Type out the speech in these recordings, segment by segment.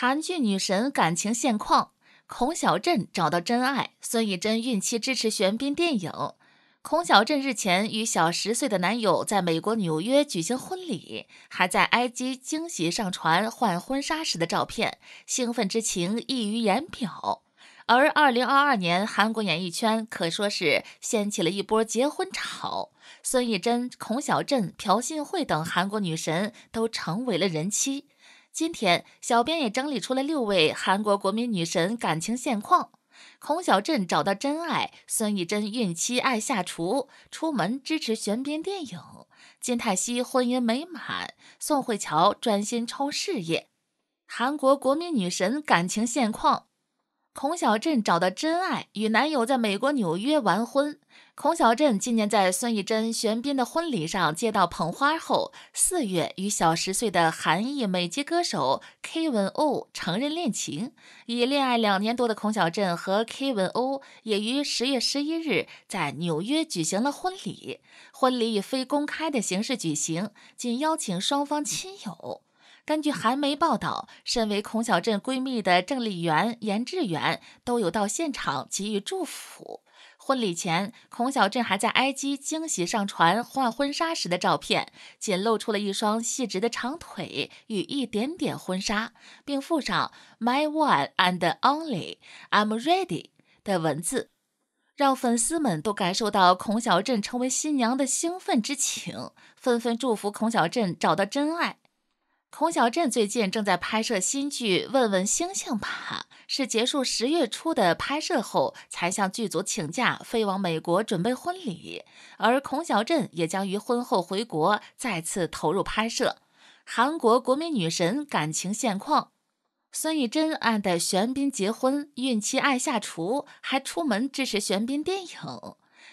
韩剧女神感情现况：孔小振找到真爱，孙艺珍孕期支持玄彬电影。孔小振日前与小十岁的男友在美国纽约举行婚礼，还在埃及惊喜上传换婚纱时的照片，兴奋之情溢于言表。而2022年韩国演艺圈可说是掀起了一波结婚潮，孙艺珍、孔小振、朴信惠等韩国女神都成为了人妻。今天，小编也整理出了六位韩国国民女神感情现况：孔小振找到真爱，孙艺珍孕期爱下厨，出门支持玄彬电影，金泰熙婚姻美满，宋慧乔专心冲事业。韩国国民女神感情现况。孔小振找到真爱，与男友在美国纽约完婚。孔小振今年在孙艺珍、玄彬的婚礼上接到捧花后，四月与小十岁的韩裔美籍歌手 Kevin O 承认恋情。已恋爱两年多的孔小振和 Kevin O 也于十月十一日在纽约举行了婚礼，婚礼以非公开的形式举行，仅邀请双方亲友。根据韩媒报道，身为孔小振闺蜜的郑丽媛、严志远都有到现场给予祝福。婚礼前，孔小振还在 IG 惊喜上传换婚纱时的照片，仅露出了一双细直的长腿与一点点婚纱，并附上 “My one and only, I'm ready” 的文字，让粉丝们都感受到孔小振成为新娘的兴奋之情，纷纷祝福孔小振找到真爱。孔小振最近正在拍摄新剧《问问星星吧》，是结束十月初的拍摄后，才向剧组请假飞往美国准备婚礼。而孔小振也将于婚后回国，再次投入拍摄。韩国国民女神感情现况：孙艺珍暗带玄彬结婚，孕期爱下厨，还出门支持玄彬电影。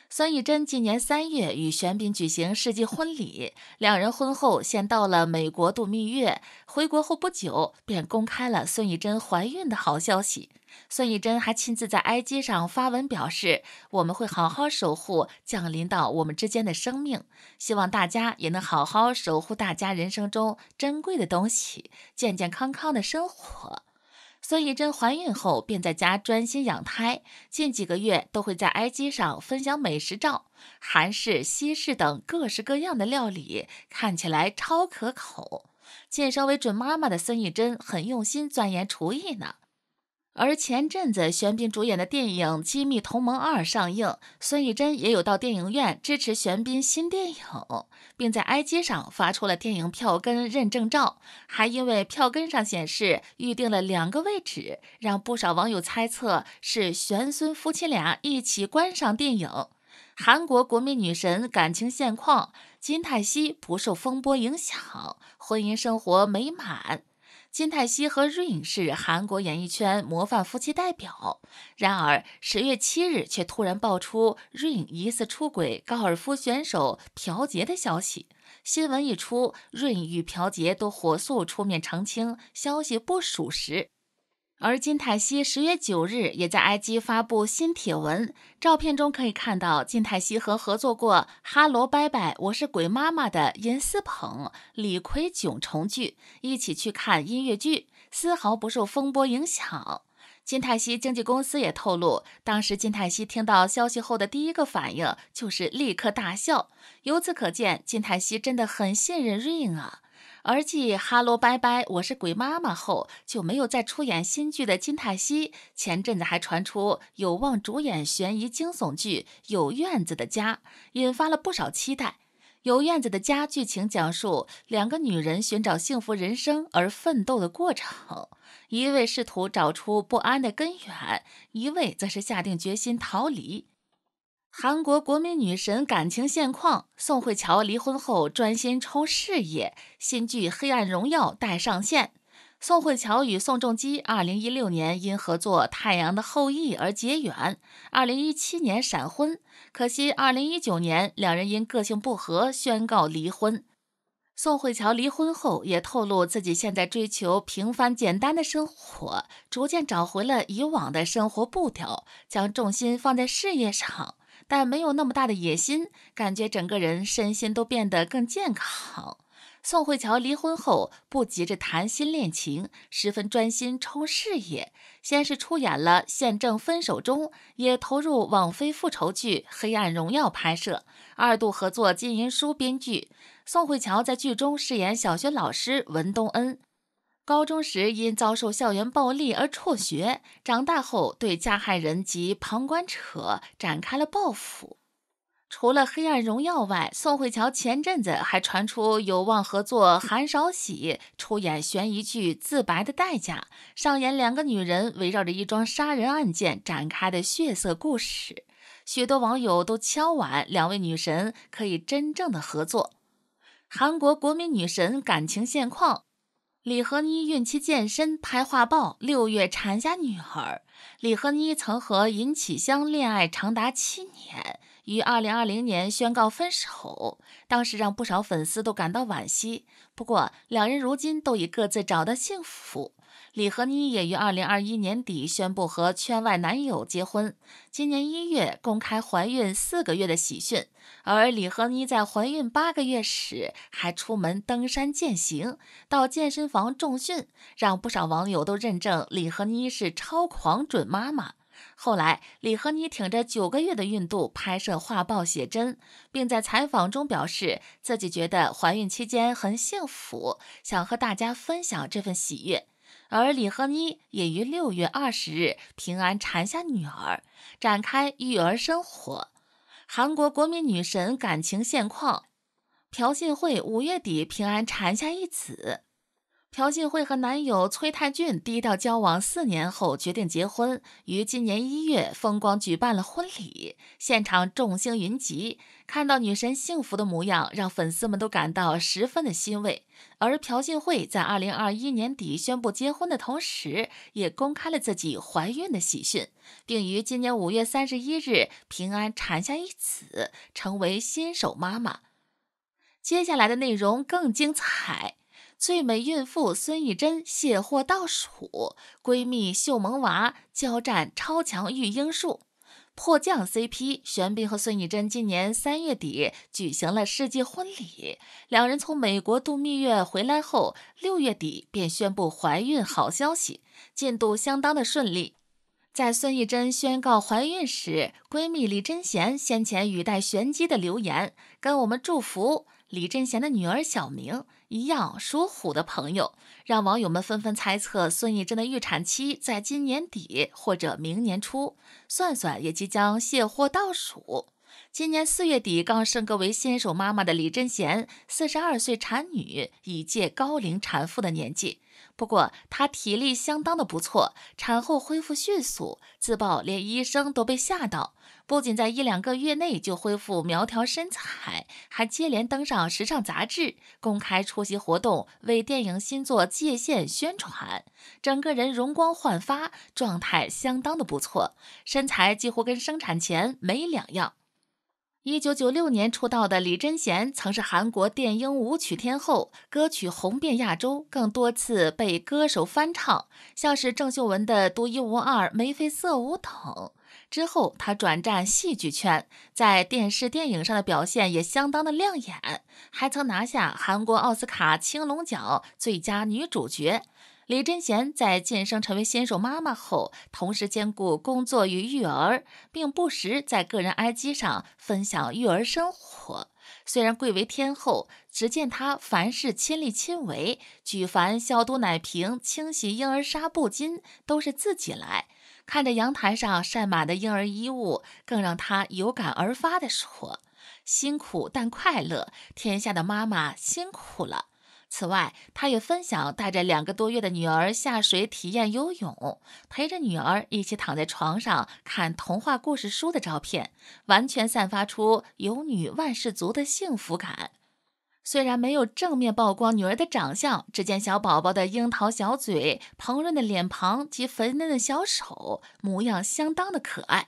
孙艺珍今年三月与玄彬举行世纪婚礼，两人婚后先到了美国度蜜月，回国后不久便公开了孙艺珍怀孕的好消息。孙艺珍还亲自在 IG 上发文表示：“我们会好好守护降临到我们之间的生命，希望大家也能好好守护大家人生中珍贵的东西，健健康康的生活。”孙艺珍怀孕后便在家专心养胎，近几个月都会在 IG 上分享美食照，韩式、西式等各式各样的料理，看起来超可口。晋升为准妈妈的孙艺珍很用心钻研厨艺呢。而前阵子，玄彬主演的电影《机密同盟二》上映，孙艺珍也有到电影院支持玄彬新电影，并在 IG 上发出了电影票根认证照，还因为票根上显示预定了两个位置，让不少网友猜测是玄孙夫妻俩一起观赏电影。韩国国民女神感情现况，金泰熙不受风波影响，婚姻生活美满。金泰熙和 Rain 是韩国演艺圈模范夫妻代表，然而十月七日却突然爆出 Rain 疑似出轨高尔夫选手朴杰的消息。新闻一出，Rain 与朴杰都火速出面澄清，消息不属实。而金泰熙十月九日也在 IG 发布新帖文，照片中可以看到金泰熙和合作过《哈罗拜拜我是鬼妈妈》的严思鹏、李奎炯重聚，一起去看音乐剧，丝毫不受风波影响。金泰熙经纪公司也透露，当时金泰熙听到消息后的第一个反应就是立刻大笑。由此可见，金泰熙真的很信任 Rain 啊。而继《哈喽拜拜》我是鬼妈妈后，就没有再出演新剧的金泰熙，前阵子还传出有望主演悬疑惊悚剧《有院子的家》，引发了不少期待。《有院子的家》剧情讲述两个女人寻找幸福人生而奋斗的过程，一位试图找出不安的根源，一位则是下定决心逃离。韩国国民女神感情现况：宋慧乔离婚后专心冲事业，新剧《黑暗荣耀》待上线。宋慧乔与宋仲基2016年因合作《太阳的后裔》而结缘，2017年闪婚，可惜2019年两人因个性不合宣告离婚。宋慧乔离婚后也透露自己现在追求平凡简单的生活，逐渐找回了以往的生活步调，将重心放在事业上。但没有那么大的野心，感觉整个人身心都变得更健康。宋慧乔离婚后不急着谈新恋情，十分专心冲事业。先是出演了《宪政分手中》，也投入网飞复仇剧《黑暗荣耀》拍摄，二度合作金银淑编剧。宋慧乔在剧中饰演小学老师文东恩。高中时因遭受校园暴力而辍学，长大后对加害人及旁观者展开了报复。除了《黑暗荣耀》外，宋慧乔前阵子还传出有望合作韩少喜出演悬疑剧《自白》的代价，上演两个女人围绕着一桩杀人案件展开的血色故事。许多网友都敲碗，两位女神可以真正的合作。韩国国民女神感情现况。李和妮孕期健身拍画报，六月产下女儿。李和妮曾和尹启湘恋爱长达七年，于二零二零年宣告分手，当时让不少粉丝都感到惋惜。不过，两人如今都已各自找到幸福。李和妮也于二零二一年底宣布和圈外男友结婚，今年一月公开怀孕四个月的喜讯。而李和妮在怀孕八个月时还出门登山践行，到健身房重训，让不少网友都认证李和妮是超狂准妈妈。后来，李和妮挺着九个月的孕肚拍摄画报写真，并在采访中表示自己觉得怀孕期间很幸福，想和大家分享这份喜悦。而李和妮也于六月二十日平安产下女儿，展开育儿生活。韩国国民女神感情现况，朴信惠五月底平安产下一子。朴信惠和男友崔泰俊低调交往四年后决定结婚，于今年一月风光举办了婚礼，现场众星云集。看到女神幸福的模样，让粉丝们都感到十分的欣慰。而朴信惠在二零二一年底宣布结婚的同时，也公开了自己怀孕的喜讯，并于今年五月三十一日平安产下一子，成为新手妈妈。接下来的内容更精彩。最美孕妇孙艺珍卸货倒数，闺蜜秀萌娃交战超强育婴术，迫降 CP 玄彬和孙艺珍今年三月底举行了世纪婚礼，两人从美国度蜜月回来后，六月底便宣布怀孕，好消息进度相当的顺利。在孙艺珍宣告怀孕时，闺蜜李贞贤先前语带玄机的留言跟我们祝福。李振贤的女儿小明一样属虎的朋友，让网友们纷纷猜测孙艺珍的预产期在今年底或者明年初，算算也即将卸货倒数。今年四月底刚升格为新手妈妈的李贞贤，四十二岁产女已届高龄产妇的年纪，不过她体力相当的不错，产后恢复迅速，自曝连医生都被吓到，不仅在一两个月内就恢复苗条身材，还接连登上时尚杂志，公开出席活动为电影新作《界限》宣传，整个人容光焕发，状态相当的不错，身材几乎跟生产前没两样。一九九六年出道的李贞贤曾是韩国电音舞曲天后，歌曲红遍亚洲，更多次被歌手翻唱，像是郑秀文的《独一无二》《眉飞色舞》等。之后，她转战戏剧圈，在电视、电影上的表现也相当的亮眼，还曾拿下韩国奥斯卡青龙奖最佳女主角。李贞贤在晋升成为新手妈妈后，同时兼顾工作与育儿，并不时在个人 IG 上分享育儿生活。虽然贵为天后，只见她凡事亲力亲为，举凡消毒奶瓶、清洗婴儿纱布巾都是自己来。看着阳台上晒满的婴儿衣物，更让她有感而发地说：“辛苦但快乐，天下的妈妈辛苦了。”此外，他也分享带着两个多月的女儿下水体验游泳，陪着女儿一起躺在床上看童话故事书的照片，完全散发出有女万事足的幸福感。虽然没有正面曝光女儿的长相，只见小宝宝的樱桃小嘴、蓬润的脸庞及粉嫩的小手，模样相当的可爱。